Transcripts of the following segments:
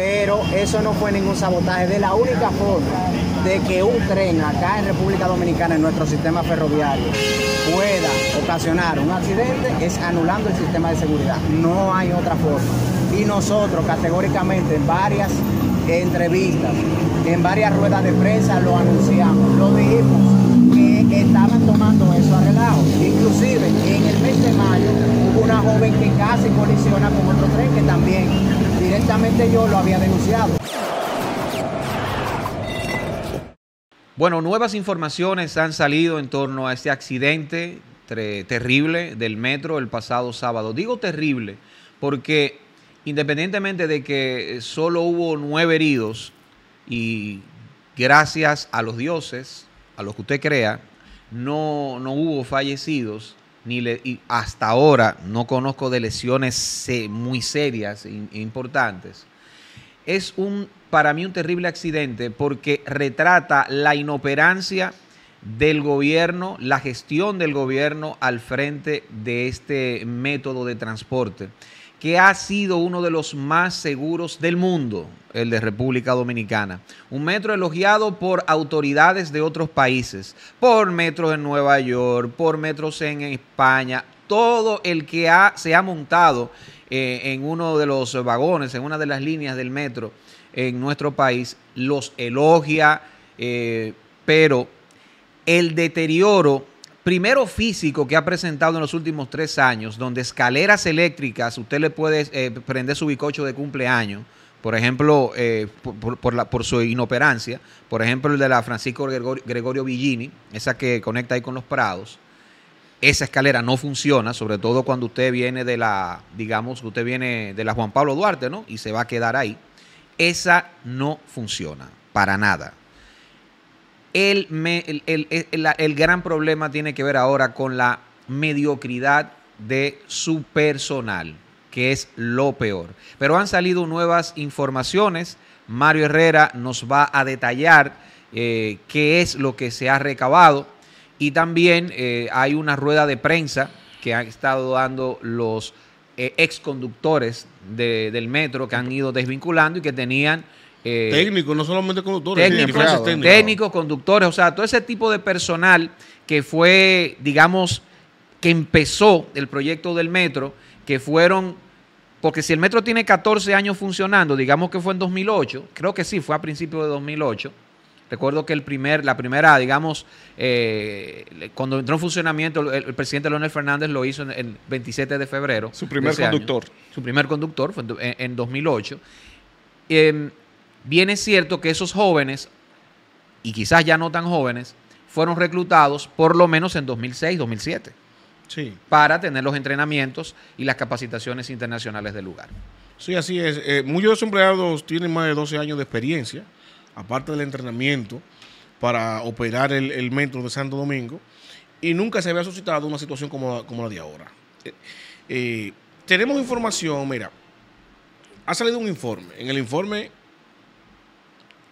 pero eso no fue ningún sabotaje. De la única forma de que un tren acá en República Dominicana, en nuestro sistema ferroviario, pueda ocasionar un accidente es anulando el sistema de seguridad. No hay otra forma. Y nosotros categóricamente en varias entrevistas, en varias ruedas de prensa lo anunciamos, lo dijimos, que estaban tomando eso a relajo. Inclusive en el mes de mayo hubo una joven que casi colisiona con otro tren que también directamente yo lo había denunciado. Bueno, nuevas informaciones han salido en torno a este accidente terrible del metro el pasado sábado. Digo terrible porque independientemente de que solo hubo nueve heridos y gracias a los dioses, a los que usted crea, no, no hubo fallecidos, ni y hasta ahora no conozco de lesiones muy serias e importantes. Es un, para mí un terrible accidente porque retrata la inoperancia del gobierno, la gestión del gobierno al frente de este método de transporte que ha sido uno de los más seguros del mundo, el de República Dominicana. Un metro elogiado por autoridades de otros países, por metros en Nueva York, por metros en España. Todo el que se ha montado eh, en uno de los vagones, en una de las líneas del metro en nuestro país, los elogia, eh, pero el deterioro primero físico que ha presentado en los últimos tres años, donde escaleras eléctricas, usted le puede eh, prender su bicocho de cumpleaños, por ejemplo, eh, por, su inoperancia, por ejemplo, el de la Francisco Gregorio, Gregorio Villini, esa que conecta ahí con los prados, esa escalera no funciona, sobre todo cuando usted viene de la, digamos, usted viene de la Juan Pablo Duarte, ¿no? Y se va a quedar ahí. Esa no funciona para nada el, gran problema tiene que ver ahora con la mediocridad de su personal, que es lo peor. Pero han salido nuevas informaciones. Mario Herrera nos va a detallar eh, qué es lo que se ha recabado. Y también eh, hay una rueda de prensa que han estado dando los eh, exconductores del metro que han ido desvinculando y que tenían eh, técnicos, no solamente conductores. Técnicos, conductores, o sea, todo ese tipo de personal que fue, digamos, que empezó el proyecto del metro, que fueron, porque si el metro tiene 14 años funcionando, digamos que fue en 2008, creo que sí, fue a principios de 2008. Recuerdo que el primer, la primera, digamos, eh, cuando entró en funcionamiento, el, presidente Leonel Fernández lo hizo en el 27 de febrero. Su primer conductor. Su primer conductor fue en, 2008. Bien es cierto que esos jóvenes, y quizás ya no tan jóvenes, fueron reclutados por lo menos en 2006, 2007. Sí. Para tener los entrenamientos y las capacitaciones internacionales del lugar. Sí, así es. Eh, muchos de esos empleados tienen más de 12 años de experiencia, aparte del entrenamiento para operar el, metro de Santo Domingo, y nunca se había suscitado una situación como, la de ahora. Eh, eh, tenemos información, mira, ha salido un informe. En el informe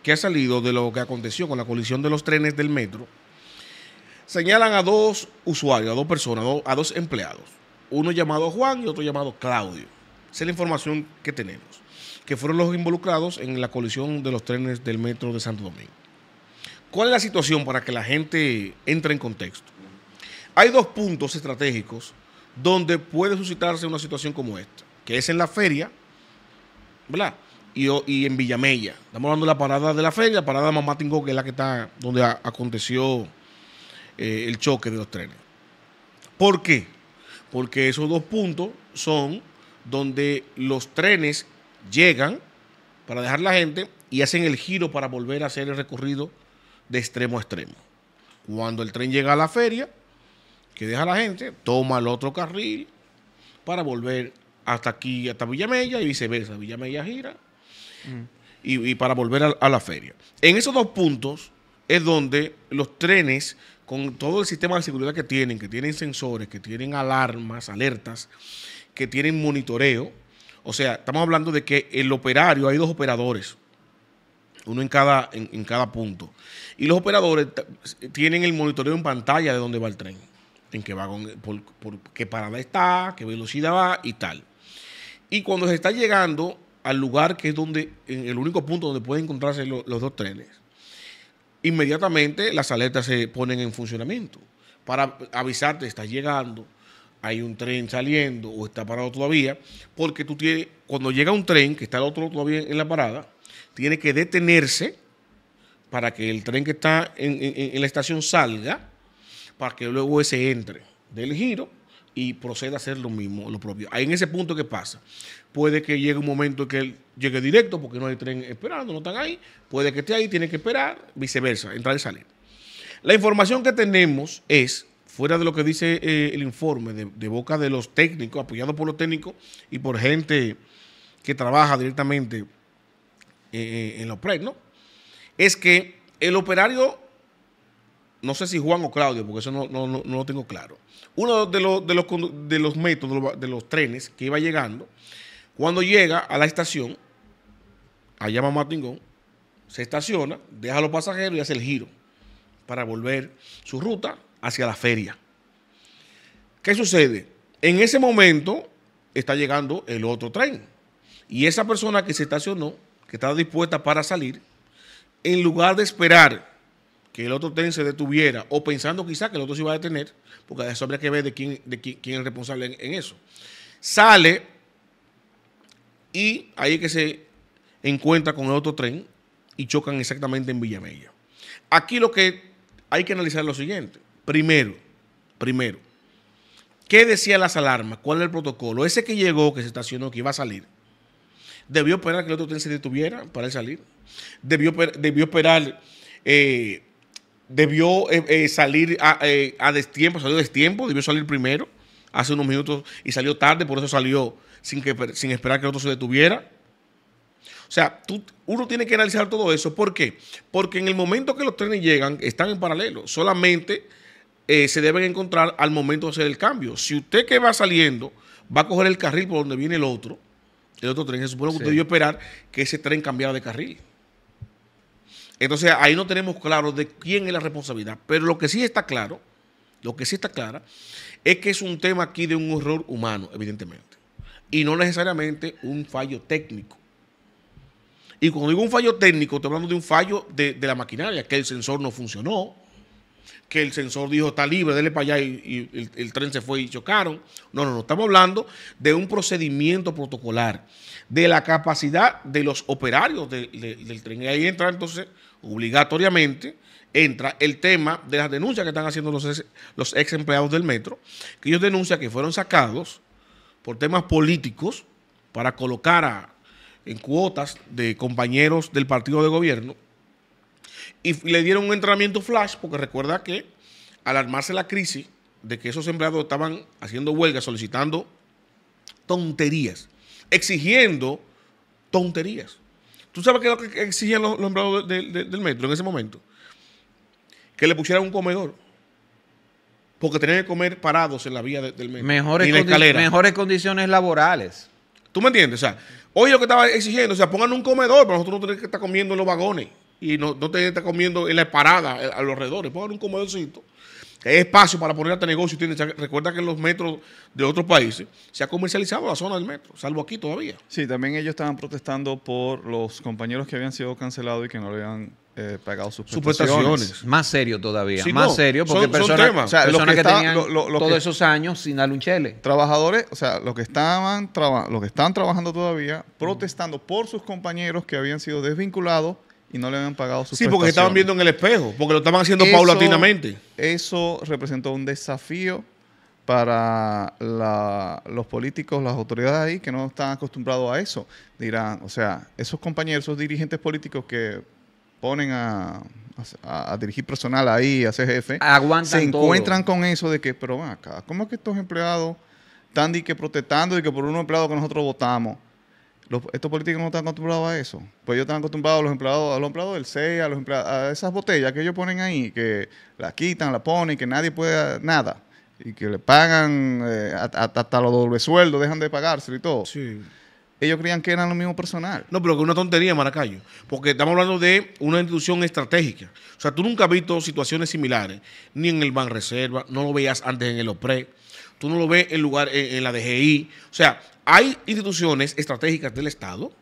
que ha salido de lo que aconteció con la colisión de los trenes del metro, señalan a dos usuarios, a dos personas, a dos empleados. Uno llamado Juan y otro llamado Claudio. Esa es la información que tenemos, que fueron los involucrados en la colisión de los trenes del metro de Santo Domingo. ¿Cuál es la situación para que la gente entre en contexto? Hay dos puntos estratégicos donde puede suscitarse una situación como esta, que es en la feria, ¿verdad? y, en Villamella. Estamos hablando de la parada de la feria, la parada de Mamá Tingo, que es la que está donde aconteció eh, el choque de los trenes. ¿Por qué? Porque esos dos puntos son donde los trenes llegan para dejar la gente y hacen el giro para volver a hacer el recorrido de extremo a extremo. Cuando el tren llega a la feria, que deja la gente, toma el otro carril para volver hasta aquí, hasta Villamella y viceversa. Villamella gira y, para volver a, la feria. En esos dos puntos es donde los trenes, con todo el sistema de seguridad que tienen, que tienen sensores, que tienen alarmas, alertas, que tienen monitoreo, o sea, estamos hablando de que el operario, hay dos operadores, uno en cada, en, cada punto. Y los operadores tienen el monitoreo en pantalla de dónde va el tren, en qué vagón, por qué parada está, qué velocidad va y tal. Y cuando se está llegando al lugar que es donde, en el único punto donde pueden encontrarse los dos trenes, inmediatamente las alertas se ponen en funcionamiento para avisarte, estás llegando, hay un tren saliendo o está parado todavía, porque tú tienes, cuando llega un tren que está el otro todavía en la parada, tiene que detenerse para que el tren que está en la estación salga, para que luego ese entre del giro y proceda a hacer lo mismo, lo propio. Ahí en ese punto, ¿qué pasa? Puede que llegue un momento que él llegue directo porque no hay tren esperando, no están ahí. Puede que esté ahí, tiene que esperar, viceversa, entrar y salir. La información que tenemos es, fuera de lo que dice eh, el informe de, boca de los técnicos, apoyado por los técnicos y por gente que trabaja directamente eh, eh, en los PREC, ¿no? Es que el operario no sé si Juan o Claudio, porque eso no, lo tengo claro. Uno de los, métodos, de los trenes que iba llegando, cuando llega a la estación, allá Mamá Tingón, se estaciona, deja a los pasajeros y hace el giro para volver su ruta hacia la feria. ¿Qué sucede? En ese momento está llegando el otro tren. Y esa persona que se estacionó, que estaba dispuesta para salir, en lugar de esperar que el otro tren se detuviera, o pensando quizá que el otro se iba a detener, porque eso habría que ver de quién, de quién, es responsable en, eso. Sale y ahí es que se encuentra con el otro tren y chocan exactamente en Villamella. Aquí lo que hay que analizar es lo siguiente. Primero, primero, ¿qué decían las alarmas? ¿Cuál es el protocolo? Ese que llegó, que se estacionó, que iba a salir, debió esperar que el otro tren se detuviera para él salir. Debió, debió esperar eh, debió eh, eh, salir eh, a, destiempo, salió a destiempo, debió salir primero, hace unos minutos y salió tarde, por eso salió sin, que, sin esperar que el otro se detuviera. O sea, uno tiene que analizar todo eso. ¿Por qué? Porque en el momento que los trenes llegan, están en paralelo. Solamente se deben encontrar al momento de hacer el cambio. Si usted que va saliendo va a coger el carril por donde viene el otro, el otro tren, se supone que usted debió esperar que ese tren cambiara de carril. Entonces ahí no tenemos claro de quién es la responsabilidad, pero lo que sí está claro, lo que sí está clara, es que es un tema aquí de un error humano, evidentemente, y no necesariamente un fallo técnico. Y cuando digo un fallo técnico, estoy hablando de un fallo de, la maquinaria, que el sensor no funcionó, que el sensor dijo está libre, dele para allá y, el, tren se fue y chocaron. No, no, no, estamos hablando de un procedimiento protocolar, de la capacidad de los operarios del tren. Y ahí entra entonces obligatoriamente entra el tema de las denuncias que están haciendo los ex, empleados del metro, que ellos denuncian que fueron sacados por temas políticos para colocar en cuotas de compañeros del partido de gobierno y, le dieron un entrenamiento flash, porque recuerda que al armarse la crisis de que esos empleados estaban haciendo huelga, solicitando tonterías, exigiendo tonterías. ¿Tú sabes qué es lo que exigían los, empleados del metro en ese momento? Que le pusieran un comedor. Porque tenían que comer parados en la vía del metro. Mejores, mejores condiciones laborales. ¿Tú me entiendes? O sea, hoy lo que estaba exigiendo, o sea, pongan un comedor para nosotros no tener que estar comiendo en los vagones y no, no tener que estar comiendo en las paradas, eh, a los alrededores. Pongan un comedorcito espacio para poner este negocio. Tiene, recuerda que en los metros de otros países se ha comercializado la zona del metro, salvo aquí todavía. Sí, también ellos estaban protestando por los compañeros que habían sido cancelados y que no le habían eh, pagado sus, prestaciones. Más serio todavía, más serio, porque son, personas, personas que, todos esos años sin alunchele. Trabajadores, o sea, los que, estaban los que están trabajando todavía, protestando por sus compañeros que habían sido desvinculados y no le habían pagado sus Sí, porque estaban viendo en el espejo, porque lo estaban haciendo paulatinamente. Eso representó un desafío para los políticos, las autoridades ahí que no están acostumbrados a eso. Dirán, o sea, esos compañeros, esos dirigentes políticos que ponen a, dirigir personal ahí, a ser jefe, se encuentran con eso de que, pero acá, ¿cómo es que estos empleados están de que protestando y que por un empleado que nosotros votamos? estos políticos no están acostumbrados a eso. Pues ellos están acostumbrados a los empleados, a los empleados del CEA, a esas botellas que ellos ponen ahí, que las quitan, las ponen, que nadie puede nada. Y que le pagan eh, hasta, los doble sueldos, dejan de pagárselo y todo. Sí. Ellos creían que eran lo mismo personal. No, pero que una tontería, Maracayo. Porque estamos hablando de una institución estratégica. O sea, tú nunca has visto situaciones similares, ni en el Reserva, no lo veías antes en el OPRE, tú no lo ves en lugar en la DGI. O sea, hay instituciones estratégicas del Estado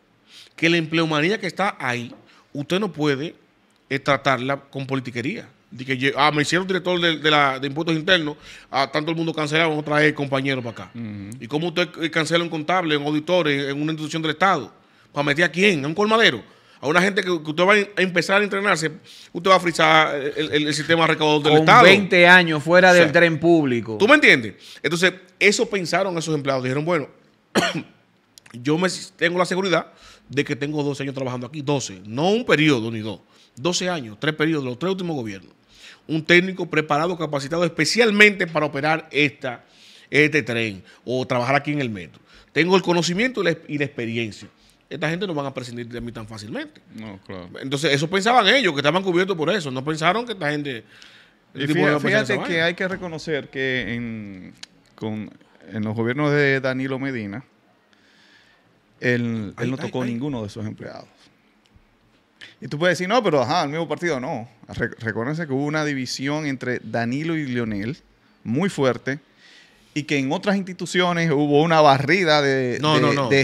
que la empleomanía que está ahí, usted no puede eh, tratarla con politiquería. De que, ah, me hicieron director de, la, de impuestos internos, a ah, tanto el mundo cancelado, vamos a traer compañeros para acá. ¿Y cómo usted eh, cancela un contable, un auditor, en, una institución del Estado? ¿Para meter a quién? ¿A un colmadero? a una gente que, usted va a empezar a entrenarse, usted va a frisar eh, el, el, el sistema recaudador del Estado. 20 años fuera del tren público. ¿Tú me entiendes? Entonces, eso pensaron esos empleados. Dijeron, bueno, yo tengo la seguridad de que tengo 12 años trabajando aquí, 12, no un periodo ni dos, 12 años, tres periodos, los tres últimos gobiernos. Un técnico preparado, capacitado especialmente para operar esta, este tren o trabajar aquí en el metro. Tengo el conocimiento y la, experiencia. Esta gente no van a prescindir de mí tan fácilmente. Entonces, eso pensaban ellos, que estaban cubiertos por eso. No pensaron que esta gente... fíjate, que hay que reconocer que en, con en los gobiernos de Danilo Medina, él, no tocó ninguno de sus empleados. Y tú puedes decir, no, pero ajá, el mismo partido no. recuérdense que hubo una división entre Danilo y Lionel muy fuerte y que en otras instituciones hubo una barrida de,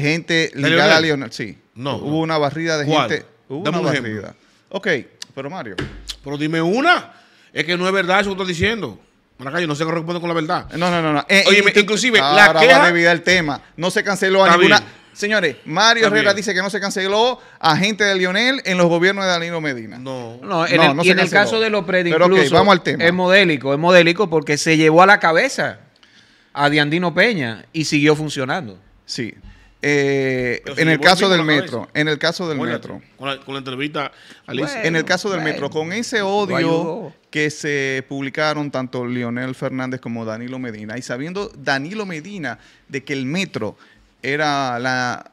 gente ligada a Lionel. Sí, no, hubo una barrida de gente. Hubo una barrida. Ok, pero Mario. Pero dime una. Es que no es verdad eso que estás diciendo no se corresponde con la verdad. No, no, no. no. Eh, Oye, inclusive, la queja... a el tema. No se canceló a ninguna... Señores, Mario Herrera dice que no se canceló a gente de Lionel en los gobiernos de Danilo Medina. No, no, en, no, el, y en el caso de los predicadores. incluso, vamos al tema. es modélico, es modélico porque se llevó a la cabeza a Diandino Peña y siguió funcionando. Sí en, el caso del metro, en el caso del metro. Con la, entrevista en el caso del metro, con ese odio que se publicaron tanto Lionel Fernández como Danilo Medina, y sabiendo Danilo Medina de que el metro era la,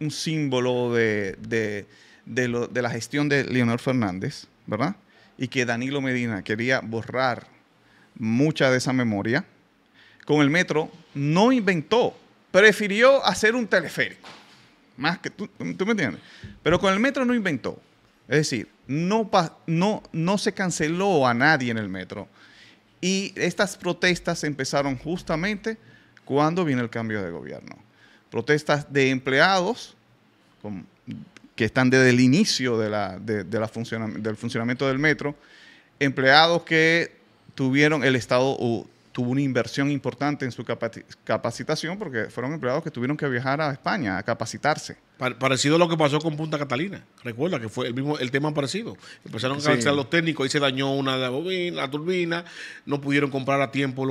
un símbolo de, de la gestión de Lionel Fernández, ¿verdad? Y que Danilo Medina quería borrar mucha de esa memoria, con el metro no inventó prefirió hacer un teleférico. Más que tú, me entiendes. Pero con el metro no inventó. Es decir, no, no, no se canceló a nadie en el metro. Y estas protestas empezaron justamente cuando viene el cambio de gobierno. Protestas de empleados que están desde el inicio de la, del funcionamiento del metro, empleados que tuvieron el Estado tuvo una inversión importante en su capacitación porque fueron empleados que tuvieron que viajar a España a capacitarse. Parecido a lo que pasó con Punta Catalina. Recuerda que fue el mismo el tema parecido. Empezaron a cancelar los técnicos y se dañó una de la bobina, la turbina, no pudieron comprar a tiempo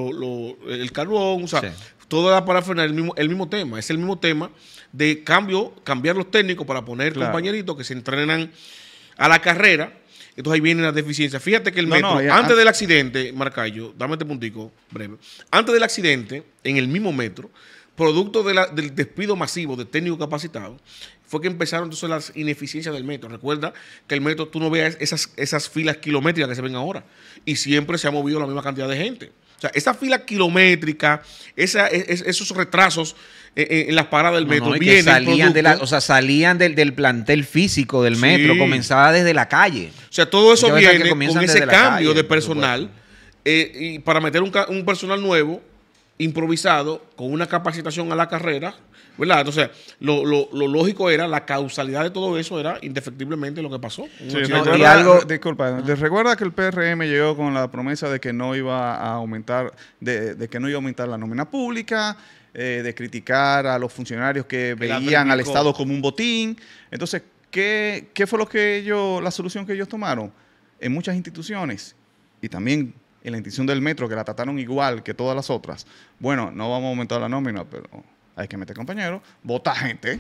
el carbón, o sea, todo era para frenar el mismo el mismo tema, es el mismo tema de cambio, cambiar los técnicos para poner compañeritos que se entrenan a la carrera entonces ahí viene la deficiencia Fíjate que el metro, antes, ah. del accidente, Marcayo, dame este puntico breve. Antes del accidente, en el mismo metro, producto del despido masivo de técnicos capacitados, fue que empezaron entonces las ineficiencias del metro. Recuerda que el metro, tú no veas esas, esas filas kilométricas que se ven ahora. Y siempre se ha movido la misma cantidad de gente. O sea, esa fila kilométrica, esos retrasos en las paradas del metro. salían de la, o sea, salían del, plantel físico del metro, comenzaba desde la calle. O sea, todo eso viene con ese cambio de personal eh, y para meter un, un personal nuevo, improvisado, con una capacitación a la carrera entonces, lo, lógico era, la causalidad de todo eso era indefectiblemente lo que pasó. Sí, algo, disculpa, ¿les recuerda que el PRM llegó con la promesa de que no iba a aumentar, de, que no iba a aumentar la nómina pública, eh, de criticar a los funcionarios que, veían al Estado como un botín. Entonces, ¿qué, ¿qué, fue lo que ellos, la solución que ellos tomaron? En muchas instituciones y también en la institución del metro, que la trataron igual que todas las otras. Bueno, no vamos a aumentar la nómina, pero hay que meter compañeros, vota gente.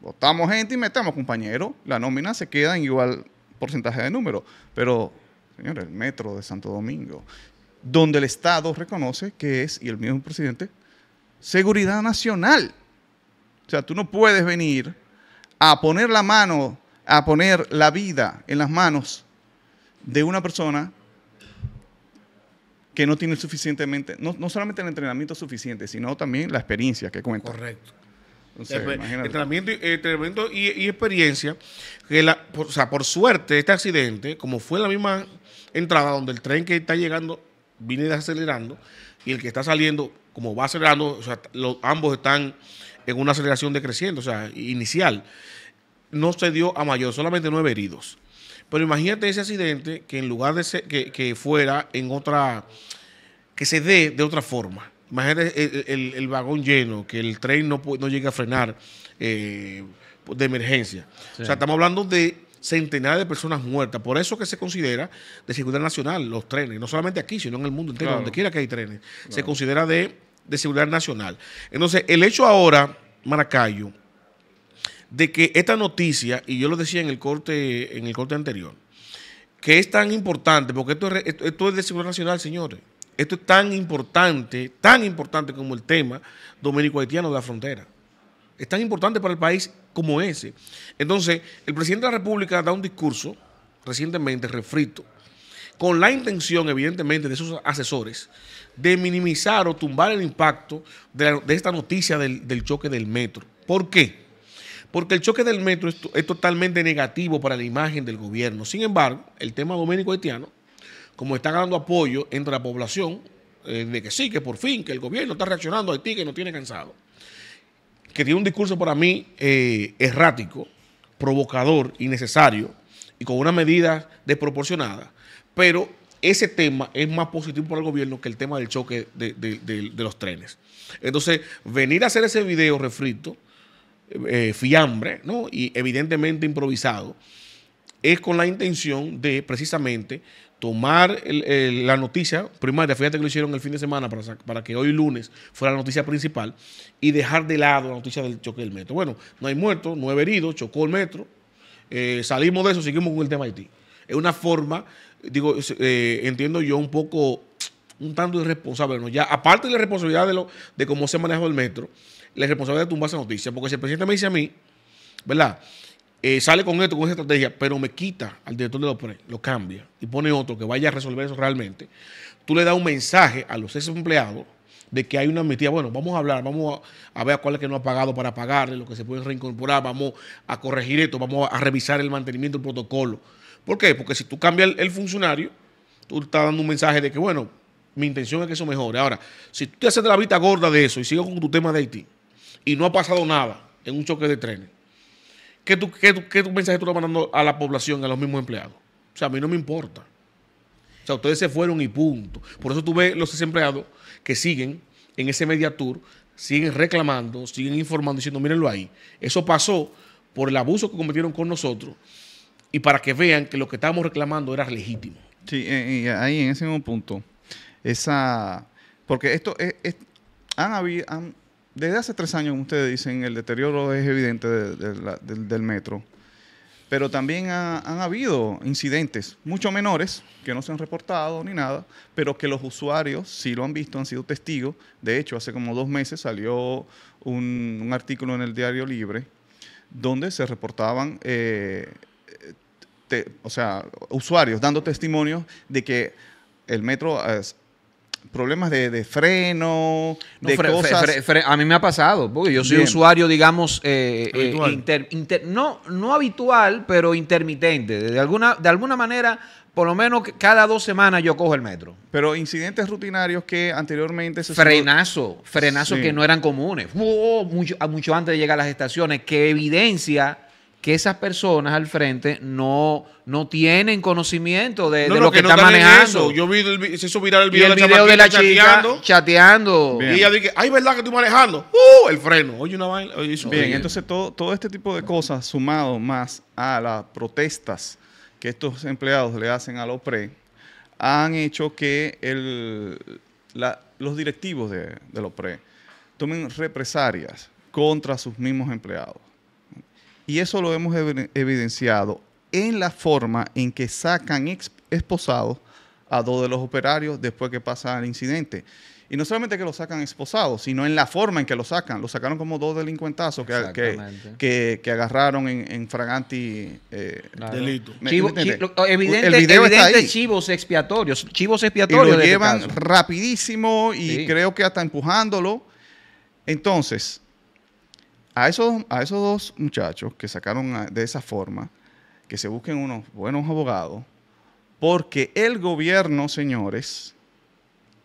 Votamos gente y metemos compañeros. La nómina se queda en igual porcentaje de número. Pero, señores, el metro de Santo Domingo, donde el Estado reconoce que es, y el mismo presidente, seguridad nacional. O sea, tú no puedes venir a poner la mano, a poner la vida en las manos de una persona que no tiene suficientemente, no, solamente el entrenamiento suficiente, sino también la experiencia que cuenta. Correcto. Entonces, el entrenamiento, eh, y, experiencia, que la, por, o sea, por suerte este accidente, como fue la misma entrada donde el tren que está llegando viene desacelerando y el que está saliendo, como va acelerando, o sea, los, ambos están en una aceleración decreciente, o sea, inicial, no se dio a mayor, solamente nueve heridos. Pero imagínate ese accidente que en lugar de que, fuera en otra, que se dé de otra forma. Imagínate el, vagón lleno, que el tren no, llegue a frenar eh, de emergencia. O sea, estamos hablando de centenares de personas muertas. Por eso que se considera de seguridad nacional los trenes, no solamente aquí, sino en el mundo entero, donde quiera que hay trenes. Se considera de, de seguridad nacional. Entonces, el hecho ahora, Maracayo, de que esta noticia, y yo lo decía en el corte, en el corte anterior, que es tan importante, porque esto, es, esto es de seguridad nacional, señores. Esto es tan importante, tan importante como el tema dominico-haitiano de la frontera. Es tan importante para el país como ese. Entonces, el presidente de la República da un discurso recientemente refrito, con la intención, evidentemente, de sus asesores de minimizar o tumbar el impacto de, esta noticia del, del choque del metro. ¿Por qué? porque el choque del metro es, totalmente negativo para la imagen del gobierno. Sin embargo, el tema doménico haitiano, como está ganando apoyo entre la población, eh, de que sí, que por fin, que el gobierno está reaccionando a Haití, que no tiene cansado, que tiene un discurso para mí eh, errático, provocador, innecesario y con una medida desproporcionada, pero ese tema es más positivo para el gobierno que el tema del choque de los trenes. Entonces, venir a hacer ese video refrito eh, fiambre, ¿no? Y evidentemente improvisado, es con la intención de precisamente tomar la noticia primaria, fíjate que lo hicieron el fin de semana para, que hoy lunes fuera la noticia principal y dejar de lado la noticia del choque del metro. Bueno, no hay muertos, no hay heridos, chocó el metro, eh, salimos de eso, seguimos con el tema de Haití. Es una forma, digo, eh, entiendo yo un poco, un tanto irresponsable, ¿no? Ya, aparte de la responsabilidad de, lo, de cómo se manejado el metro, la responsabilidad de tumbar esa noticia. Porque si el presidente me dice a mí, ¿verdad? Eh, sale con esto, con esa estrategia, pero me quita al director de los PRE, lo cambia y pone otro que vaya a resolver eso realmente, tú le das un mensaje a los ex empleados de que hay una amnistía. Bueno, vamos a hablar, vamos a, ver a cuál es que no ha pagado para pagarle, lo que se pueden reincorporar, vamos a corregir esto, vamos a revisar el mantenimiento del protocolo. ¿Por qué? Porque si tú cambias el, funcionario, tú estás dando un mensaje de que, bueno, mi intención es que eso mejore. Ahora, si tú te haces de la vista gorda de eso y sigues con tu tema de Haití, y no ha pasado nada en un choque de trenes, ¿qué, tú, qué, tú, qué tú mensaje tú estás mandando a la población, a los mismos empleados? O sea, a mí no me importa. O sea, ustedes se fueron y punto. Por eso tú ves los empleados que siguen en ese media tour, siguen reclamando, siguen informando, diciendo, mírenlo ahí. Eso pasó por el abuso que cometieron con nosotros y para que vean que lo que estábamos reclamando era legítimo. Sí, eh, eh, ahí en ese mismo punto, esa... Porque esto es, es han habido, desde hace tres años, como ustedes dicen, el deterioro es evidente del, metro, pero también han habido incidentes, mucho menores, que no se han reportado ni nada, pero que los usuarios sí lo han visto, han sido testigos. De hecho, hace como dos meses salió un, artículo en el Diario Libre donde se reportaban... Eh, o sea, usuarios dando testimonios de que el metro problemas de, freno, de a mí me ha pasado, porque yo soy usuario, digamos, eh, eh, no, habitual, pero intermitente. De alguna, de alguna manera, por lo menos cada dos semanas yo cojo el metro. Pero incidentes rutinarios que anteriormente se... Frenazo, frenazo que no eran comunes. mucho, mucho antes de llegar a las estaciones, que evidencia que esas personas al frente no, no tienen conocimiento de, lo que, están manejando. Yo vi el, se hizo el video, el de, video la chica chateando. chateando. Y ella dice, ay, ¿verdad que estoy manejando? ¡Uh! El freno. Bien, entonces todo, todo este tipo de cosas sumado más a las protestas que estos empleados le hacen a los pre, han hecho que el, los directivos de, de los pre tomen represalias contra sus mismos empleados. Y eso lo hemos evidenciado en la forma en que sacan esposados a dos de los operarios después que pasa el incidente. Y no solamente que lo sacan esposados, sino en la forma en que lo sacan. Lo sacaron como dos delincuentazos que, que, agarraron en, en fraganti delito. chivos expiatorios. Chivos expiatorios. Y lo este llevan rapidísimo y creo que hasta empujándolo. Entonces, a esos, dos muchachos que sacaron de esa forma, que se busquen unos buenos abogados, porque el gobierno, señores,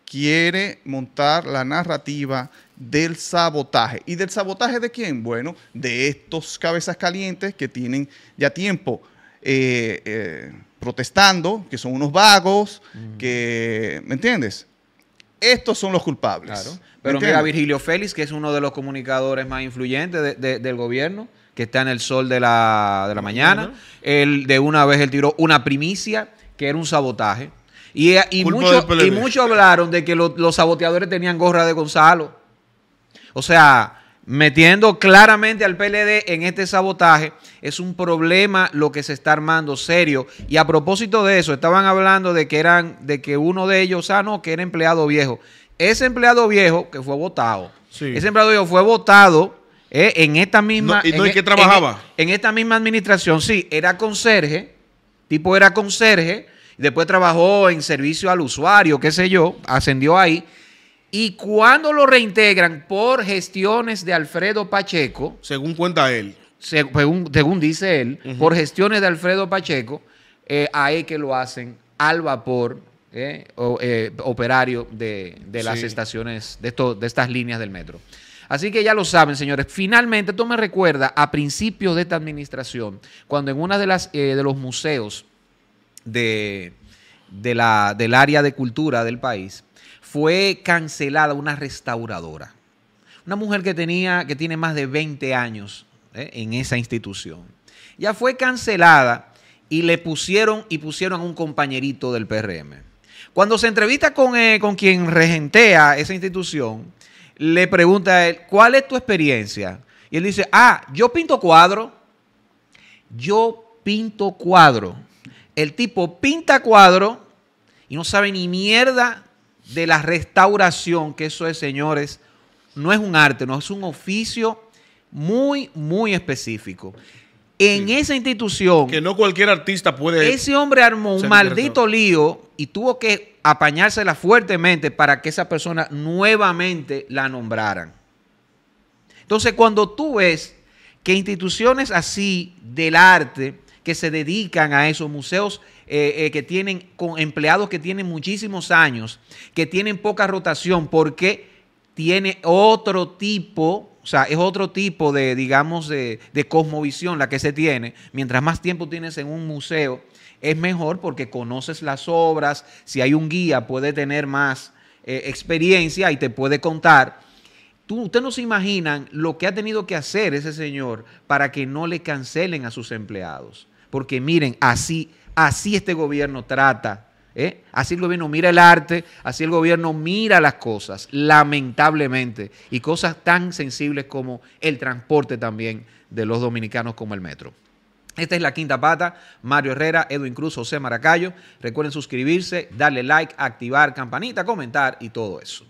quiere montar la narrativa del sabotaje. ¿Y del sabotaje de quién? Bueno, de estos cabezas calientes que tienen ya tiempo eh, eh, protestando, que son unos vagos, mm. que, ¿me entiendes? estos son los culpables. Pero mira, Virgilio Félix, que es uno de los comunicadores más influyentes del gobierno, que está en el sol de la, mañana, de una vez él tiró una primicia que era un sabotaje. Y, eh, y muchos hablaron de que los saboteadores tenían gorra de Gonzalo. O sea, metiendo claramente al PLD en este sabotaje. Es un problema lo que se está armando serio. Y a propósito de eso, estaban hablando de que eran, de que uno de ellos, ah, no, que era empleado viejo. Ese empleado viejo que fue votado, ese empleado viejo fue votado eh, en esta misma. ¿Y en, que trabajaba? en esta misma administración, sí, era conserje, tipo era conserje, después trabajó en servicio al usuario, qué sé yo, ascendió ahí y cuando lo reintegran por gestiones de Alfredo Pacheco. Según cuenta él. Según, dice él, por gestiones de Alfredo Pacheco, eh, ahí que lo hacen al vapor, eh, eh, operario de, las estaciones, de, estas líneas del metro. Así que ya lo saben, señores. Finalmente, esto me recuerda a principios de esta administración, cuando en uno de, eh, de los museos de, la, del área de cultura del país, fue cancelada una restauradora. Una mujer que tenía, que tiene más de 20 años eh, en esa institución. Ya fue cancelada y le pusieron y pusieron a un compañerito del PRM. Cuando se entrevista con, eh, con quien regentea esa institución, le pregunta a él, ¿cuál es tu experiencia? Y él dice, ah, yo pinto cuadro. Yo pinto cuadro. El tipo pinta cuadro y no sabe ni mierda de la restauración, que eso es, señores, no es un arte, no es un oficio muy, muy específico. En esa institución. Que no cualquier artista puede. Ese hombre armó un maldito lío y tuvo que apañársela fuertemente para que esa persona nuevamente la nombraran. Entonces, cuando tú ves que instituciones así del arte que se dedican a esos museos eh, eh, que tienen con empleados que tienen muchísimos años, que tienen poca rotación, porque tiene otro tipo, o sea, es otro tipo de, digamos, de, cosmovisión la que se tiene. Mientras más tiempo tienes en un museo, es mejor porque conoces las obras, si hay un guía puede tener más eh, experiencia y te puede contar. Tú, usted no se imaginan lo que ha tenido que hacer ese señor para que no le cancelen a sus empleados. Porque miren, así Así este gobierno trata. ¿eh? Así el gobierno mira el arte, así el gobierno mira las cosas, lamentablemente. Y cosas tan sensibles como el transporte también de los dominicanos como el metro. Esta es la quinta pata. Mario Herrera, Edwin Cruz, José Maracayo. Recuerden suscribirse, darle like, activar campanita, comentar y todo eso.